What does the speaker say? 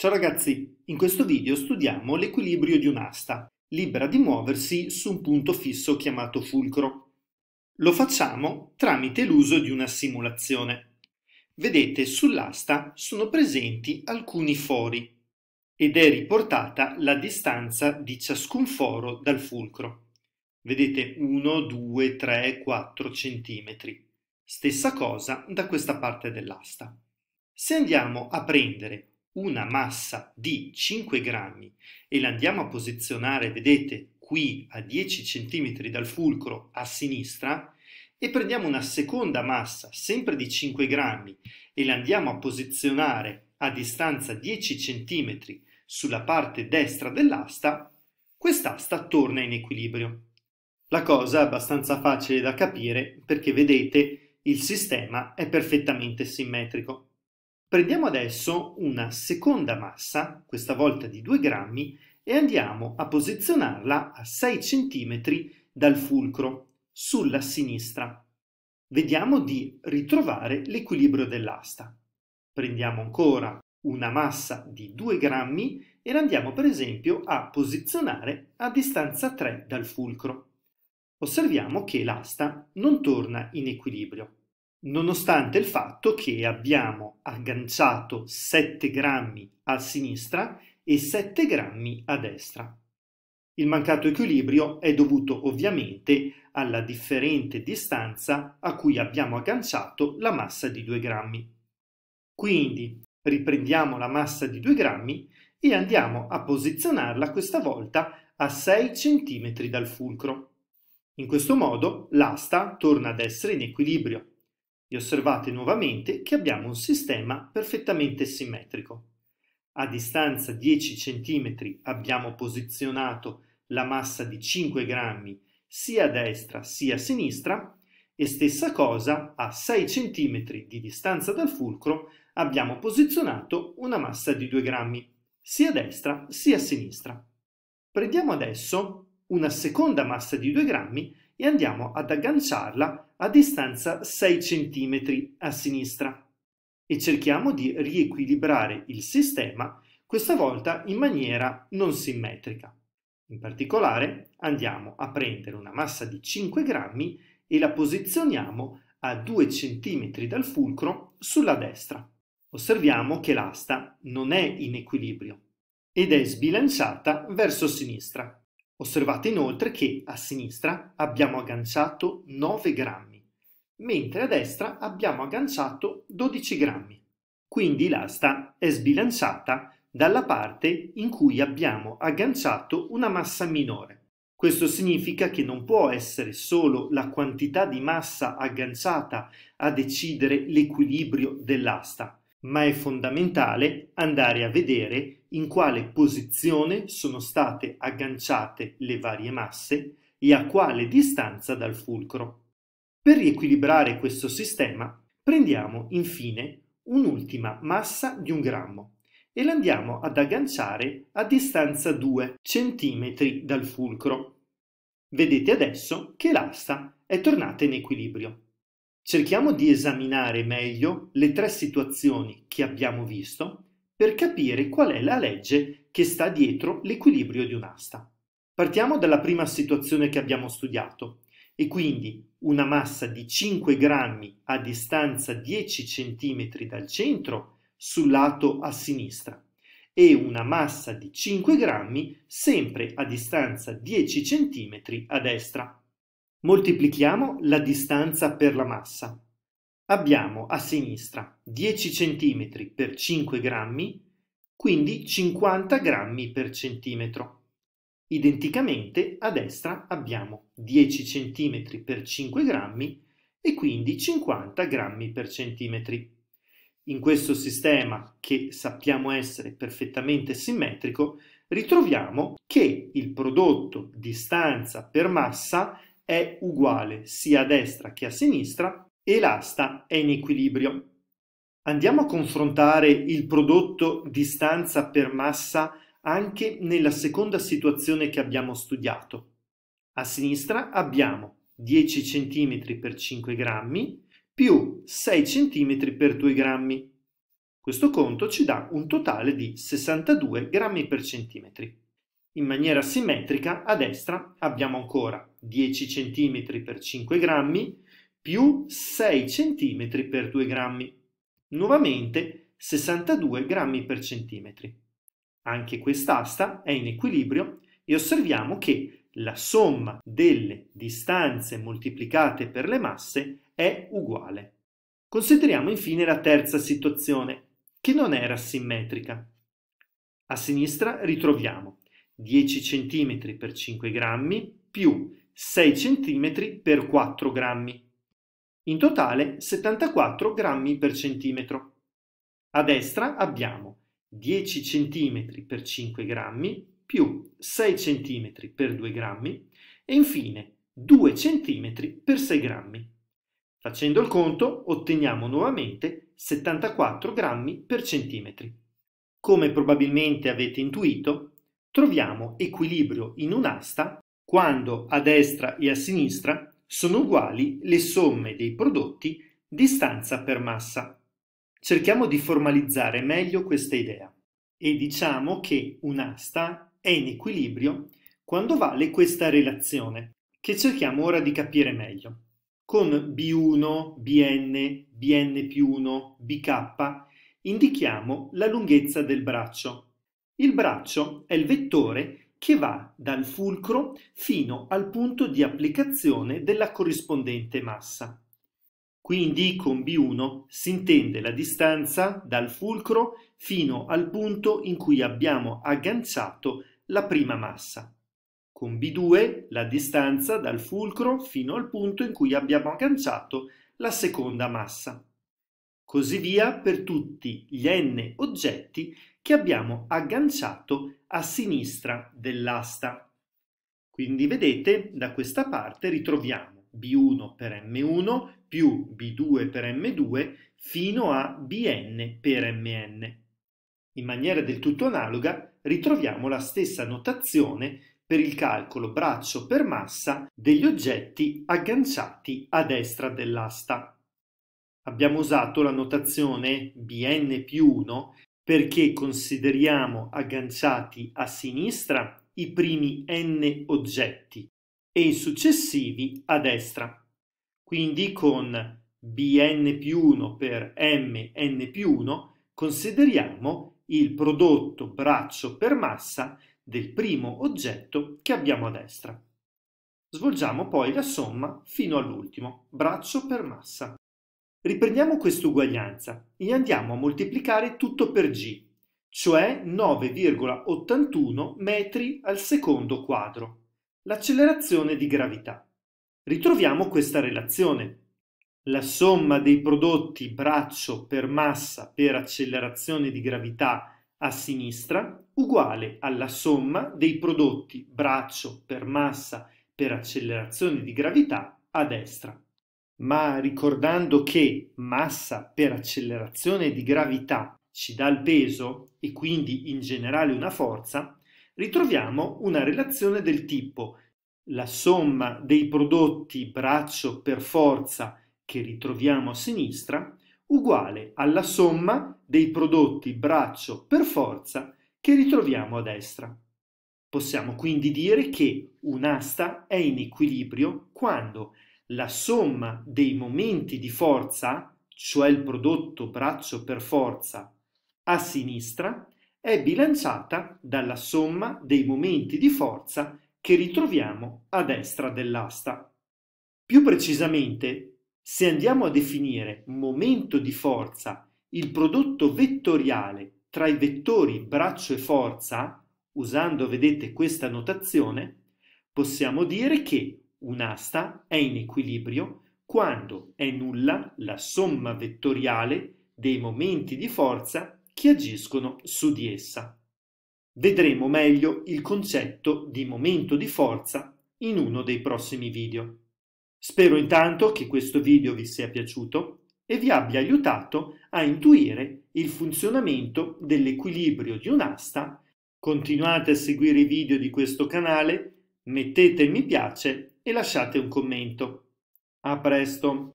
Ciao ragazzi, in questo video studiamo l'equilibrio di un'asta, libera di muoversi su un punto fisso chiamato fulcro. Lo facciamo tramite l'uso di una simulazione. Vedete, sull'asta sono presenti alcuni fori ed è riportata la distanza di ciascun foro dal fulcro. Vedete 1, 2, 3, 4 centimetri. Stessa cosa da questa parte dell'asta. Se andiamo a prendere una massa di 5 grammi e la andiamo a posizionare, vedete, qui a 10 cm dal fulcro a sinistra e prendiamo una seconda massa, sempre di 5 grammi, e la andiamo a posizionare a distanza 10 cm sulla parte destra dell'asta, quest'asta torna in equilibrio. La cosa è abbastanza facile da capire perché vedete il sistema è perfettamente simmetrico. Prendiamo adesso una seconda massa, questa volta di 2 grammi, e andiamo a posizionarla a 6 cm dal fulcro, sulla sinistra. Vediamo di ritrovare l'equilibrio dell'asta. Prendiamo ancora una massa di 2 grammi e la andiamo per esempio a posizionare a distanza 3 dal fulcro. Osserviamo che l'asta non torna in equilibrio nonostante il fatto che abbiamo agganciato 7 grammi a sinistra e 7 grammi a destra. Il mancato equilibrio è dovuto ovviamente alla differente distanza a cui abbiamo agganciato la massa di 2 grammi. Quindi riprendiamo la massa di 2 grammi e andiamo a posizionarla questa volta a 6 cm dal fulcro. In questo modo l'asta torna ad essere in equilibrio e osservate nuovamente che abbiamo un sistema perfettamente simmetrico. A distanza 10 cm abbiamo posizionato la massa di 5 grammi sia a destra sia a sinistra e stessa cosa a 6 cm di distanza dal fulcro abbiamo posizionato una massa di 2 grammi sia a destra sia a sinistra. Prendiamo adesso una seconda massa di 2 grammi e andiamo ad agganciarla a distanza 6 cm a sinistra e cerchiamo di riequilibrare il sistema, questa volta in maniera non simmetrica. In particolare andiamo a prendere una massa di 5 grammi e la posizioniamo a 2 cm dal fulcro sulla destra. Osserviamo che l'asta non è in equilibrio ed è sbilanciata verso sinistra. Osservate inoltre che a sinistra abbiamo agganciato 9 grammi mentre a destra abbiamo agganciato 12 grammi. Quindi l'asta è sbilanciata dalla parte in cui abbiamo agganciato una massa minore. Questo significa che non può essere solo la quantità di massa agganciata a decidere l'equilibrio dell'asta, ma è fondamentale andare a vedere in quale posizione sono state agganciate le varie masse e a quale distanza dal fulcro. Per riequilibrare questo sistema prendiamo infine un'ultima massa di un grammo e la andiamo ad agganciare a distanza 2 cm dal fulcro. Vedete adesso che l'asta è tornata in equilibrio. Cerchiamo di esaminare meglio le tre situazioni che abbiamo visto per capire qual è la legge che sta dietro l'equilibrio di un'asta. Partiamo dalla prima situazione che abbiamo studiato, e quindi una massa di 5 grammi a distanza 10 cm dal centro sul lato a sinistra e una massa di 5 grammi sempre a distanza 10 cm a destra. Moltiplichiamo la distanza per la massa. Abbiamo a sinistra 10 cm per 5 grammi, quindi 50 grammi per centimetro Identicamente a destra abbiamo 10 cm per 5 grammi e quindi 50 grammi per centimetri. In questo sistema, che sappiamo essere perfettamente simmetrico, ritroviamo che il prodotto distanza per massa è uguale sia a destra che a sinistra e l'asta è in equilibrio. Andiamo a confrontare il prodotto distanza per massa anche nella seconda situazione che abbiamo studiato. A sinistra abbiamo 10 cm per 5 grammi più 6 cm per 2 grammi. Questo conto ci dà un totale di 62 grammi per centimetri. In maniera simmetrica a destra abbiamo ancora 10 cm per 5 grammi più 6 cm per 2 grammi. Nuovamente 62 grammi per centimetri. Anche quest'asta è in equilibrio e osserviamo che la somma delle distanze moltiplicate per le masse è uguale. Consideriamo infine la terza situazione, che non era simmetrica. A sinistra ritroviamo 10 cm per 5 grammi più 6 cm per 4 grammi. In totale 74 grammi per centimetro. A destra abbiamo 10 cm per 5 grammi più 6 cm per 2 grammi e infine 2 cm per 6 grammi. Facendo il conto otteniamo nuovamente 74 grammi per centimetri. Come probabilmente avete intuito, troviamo equilibrio in un'asta quando a destra e a sinistra sono uguali le somme dei prodotti distanza per massa. Cerchiamo di formalizzare meglio questa idea e diciamo che un'asta è in equilibrio quando vale questa relazione, che cerchiamo ora di capire meglio. Con B1, Bn, Bn più 1, Bk indichiamo la lunghezza del braccio. Il braccio è il vettore che va dal fulcro fino al punto di applicazione della corrispondente massa. Quindi con "b1" si intende la distanza dal fulcro fino al punto in cui abbiamo agganciato la prima massa, con "b2" la distanza dal fulcro fino al punto in cui abbiamo agganciato la seconda massa. Così via per tutti gli n oggetti che abbiamo agganciato a sinistra dell'asta. Quindi vedete, da questa parte ritroviamo B1 per M1 più B2 per M2 fino a Bn per Mn. In maniera del tutto analoga ritroviamo la stessa notazione per il calcolo braccio per massa degli oggetti agganciati a destra dell'asta. Abbiamo usato la notazione Bn più 1 perché consideriamo agganciati a sinistra i primi n oggetti e i successivi a destra. Quindi con Bn più 1 per Mn più 1 consideriamo il prodotto braccio per massa del primo oggetto che abbiamo a destra. Svolgiamo poi la somma fino all'ultimo, braccio per massa. Riprendiamo quest'uguaglianza e andiamo a moltiplicare tutto per g, cioè 9,81 metri al secondo quadro l'accelerazione di gravità. Ritroviamo questa relazione. La somma dei prodotti braccio per massa per accelerazione di gravità a sinistra uguale alla somma dei prodotti braccio per massa per accelerazione di gravità a destra. Ma ricordando che massa per accelerazione di gravità ci dà il peso e quindi in generale una forza, ritroviamo una relazione del tipo la somma dei prodotti braccio per forza che ritroviamo a sinistra uguale alla somma dei prodotti braccio per forza che ritroviamo a destra. Possiamo quindi dire che un'asta è in equilibrio quando la somma dei momenti di forza, cioè il prodotto braccio per forza, a sinistra è bilanciata dalla somma dei momenti di forza che ritroviamo a destra dell'asta. Più precisamente, se andiamo a definire momento di forza il prodotto vettoriale tra i vettori braccio e forza, usando vedete questa notazione, possiamo dire che un'asta è in equilibrio quando è nulla la somma vettoriale dei momenti di forza che agiscono su di essa. Vedremo meglio il concetto di momento di forza in uno dei prossimi video. Spero intanto che questo video vi sia piaciuto e vi abbia aiutato a intuire il funzionamento dell'equilibrio di un'asta. Continuate a seguire i video di questo canale, mettete mi piace e lasciate un commento. A presto!